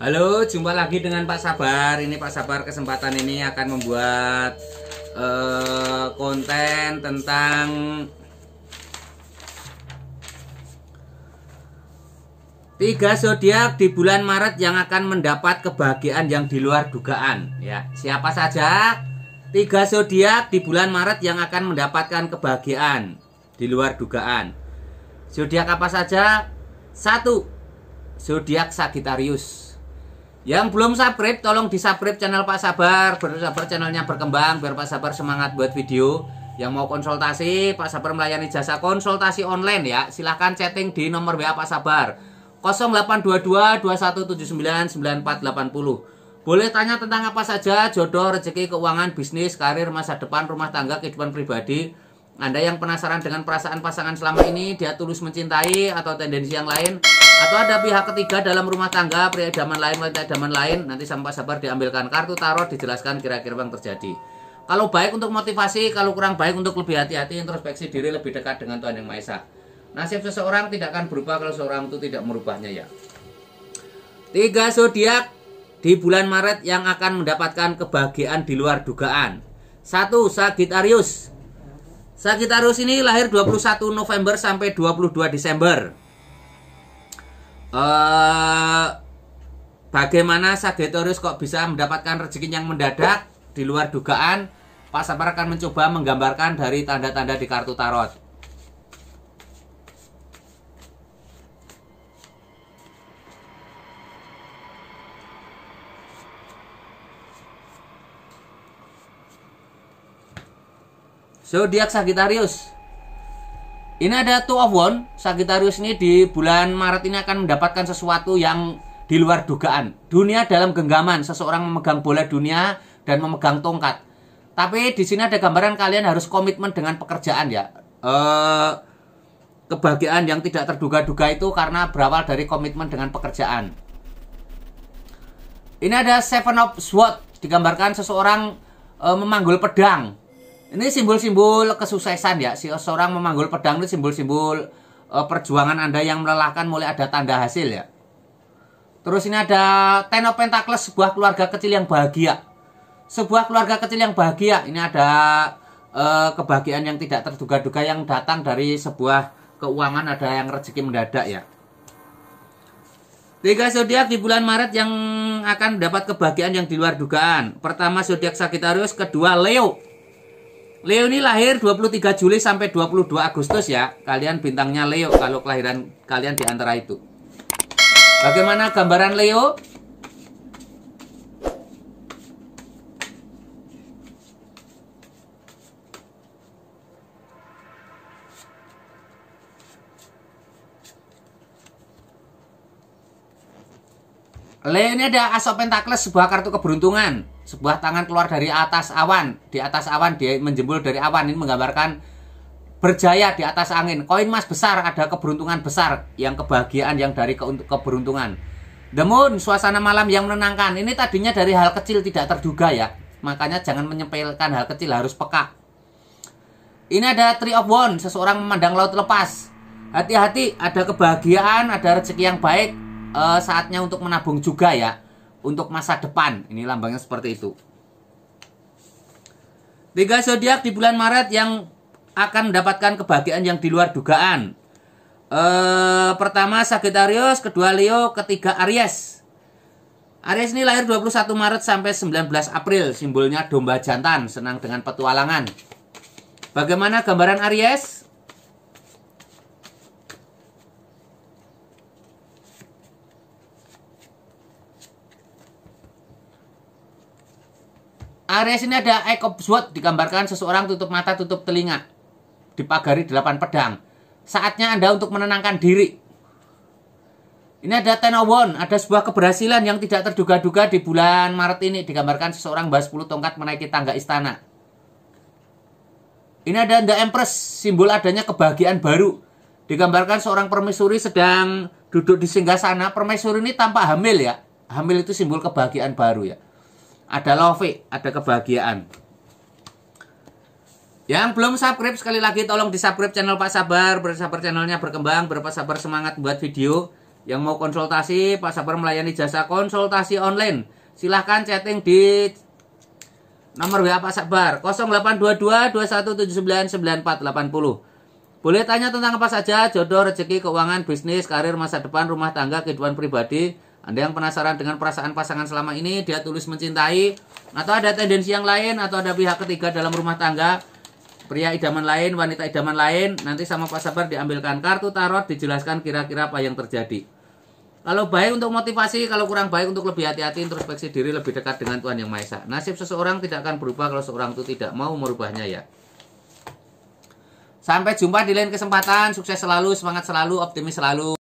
Halo, jumpa lagi dengan Pak Sabar. Ini Pak Sabar kesempatan ini akan membuat uh, konten tentang tiga zodiak di bulan Maret yang akan mendapat kebahagiaan yang di luar dugaan. Ya, siapa saja tiga zodiak di bulan Maret yang akan mendapatkan kebahagiaan di luar dugaan. Zodiak apa saja? Satu, zodiak Sagittarius. Yang belum subscribe, tolong di subscribe channel Pak Sabar. Bersabar channelnya berkembang, biar Pak Sabar semangat buat video. Yang mau konsultasi, Pak Sabar melayani jasa konsultasi online ya. Silahkan chatting di nomor WA Pak Sabar. 082221799480. Boleh tanya tentang apa saja, jodoh, rezeki, keuangan, bisnis, karir, masa depan, rumah tangga, kehidupan pribadi. Anda yang penasaran dengan perasaan pasangan selama ini, dia tulus mencintai atau tendensi yang lain, atau ada pihak ketiga dalam rumah tangga pria idaman lain wanita idaman lain nanti sampai sabar diambilkan kartu tarot dijelaskan kira-kira yang terjadi kalau baik untuk motivasi kalau kurang baik untuk lebih hati-hati introspeksi diri lebih dekat dengan Tuhan yang Maha Esa nasib seseorang tidak akan berubah kalau seorang itu tidak merubahnya ya tiga zodiak di bulan Maret yang akan mendapatkan kebahagiaan di luar dugaan satu Sagittarius Sagittarius ini lahir 21 November sampai 22 Desember uh, bagaimana Sagittarius kok bisa mendapatkan rezeki yang mendadak di luar dugaan? Pak Sapar akan mencoba menggambarkan dari tanda-tanda di kartu tarot. Zodiak Sagittarius. Ini ada Two of One. Sagittarius ini di bulan Maret ini akan mendapatkan sesuatu yang di luar dugaan. Dunia dalam genggaman. Seseorang memegang bola dunia dan memegang tongkat. Tapi di sini ada gambaran kalian harus komitmen dengan pekerjaan ya. Eh, kebahagiaan yang tidak terduga-duga itu karena berawal dari komitmen dengan pekerjaan. Ini ada Seven of Swords. Digambarkan seseorang e, memanggul pedang ini simbol-simbol kesuksesan ya. Si seorang memanggul pedang ini simbol-simbol uh, perjuangan Anda yang melelahkan mulai ada tanda hasil ya. Terus ini ada Ten Pentacles, sebuah keluarga kecil yang bahagia. Sebuah keluarga kecil yang bahagia. Ini ada uh, kebahagiaan yang tidak terduga-duga yang datang dari sebuah keuangan ada yang rezeki mendadak ya. Tiga zodiak di bulan Maret yang akan dapat kebahagiaan yang di luar dugaan. Pertama zodiak Sagittarius, kedua Leo, Leo ini lahir 23 Juli sampai 22 Agustus ya. Kalian bintangnya Leo kalau kelahiran kalian di antara itu. Bagaimana gambaran Leo? Leo ini ada Asok Pentakles sebuah kartu keberuntungan sebuah tangan keluar dari atas awan di atas awan dia menjembul dari awan ini menggambarkan berjaya di atas angin koin emas besar ada keberuntungan besar yang kebahagiaan yang dari ke keberuntungan the moon suasana malam yang menenangkan ini tadinya dari hal kecil tidak terduga ya makanya jangan menyepelekan hal kecil harus peka ini ada three of one seseorang memandang laut lepas hati-hati ada kebahagiaan ada rezeki yang baik e, saatnya untuk menabung juga ya untuk masa depan. Ini lambangnya seperti itu. Tiga zodiak di bulan Maret yang akan mendapatkan kebahagiaan yang di luar dugaan. E, pertama Sagittarius, kedua Leo, ketiga Aries. Aries ini lahir 21 Maret sampai 19 April, simbolnya domba jantan, senang dengan petualangan. Bagaimana gambaran Aries? Area sini ada Eko Sword digambarkan seseorang tutup mata, tutup telinga. Dipagari delapan pedang. Saatnya Anda untuk menenangkan diri. Ini ada Tenowon ada sebuah keberhasilan yang tidak terduga-duga di bulan Maret ini. Digambarkan seseorang bahas 10 tongkat menaiki tangga istana. Ini ada The Empress, simbol adanya kebahagiaan baru. Digambarkan seorang permaisuri sedang duduk di singgah sana. Permaisuri ini tampak hamil ya. Hamil itu simbol kebahagiaan baru ya ada love, ada kebahagiaan. Yang belum subscribe sekali lagi tolong di subscribe channel Pak Sabar, bersabar channelnya berkembang, sabar semangat buat video. Yang mau konsultasi, Pak Sabar melayani jasa konsultasi online. Silahkan chatting di nomor WA Pak Sabar 082221799480. Boleh tanya tentang apa saja, jodoh, rezeki, keuangan, bisnis, karir, masa depan, rumah tangga, kehidupan pribadi, anda yang penasaran dengan perasaan pasangan selama ini, dia tulus mencintai, atau ada tendensi yang lain, atau ada pihak ketiga dalam rumah tangga, pria idaman lain, wanita idaman lain, nanti sama Pak Sabar diambilkan kartu tarot, dijelaskan kira-kira apa yang terjadi. Kalau baik untuk motivasi, kalau kurang baik untuk lebih hati-hati, introspeksi diri lebih dekat dengan Tuhan Yang Maha Esa. Nasib seseorang tidak akan berubah kalau seorang itu tidak mau merubahnya ya. Sampai jumpa di lain kesempatan, sukses selalu, semangat selalu, optimis selalu.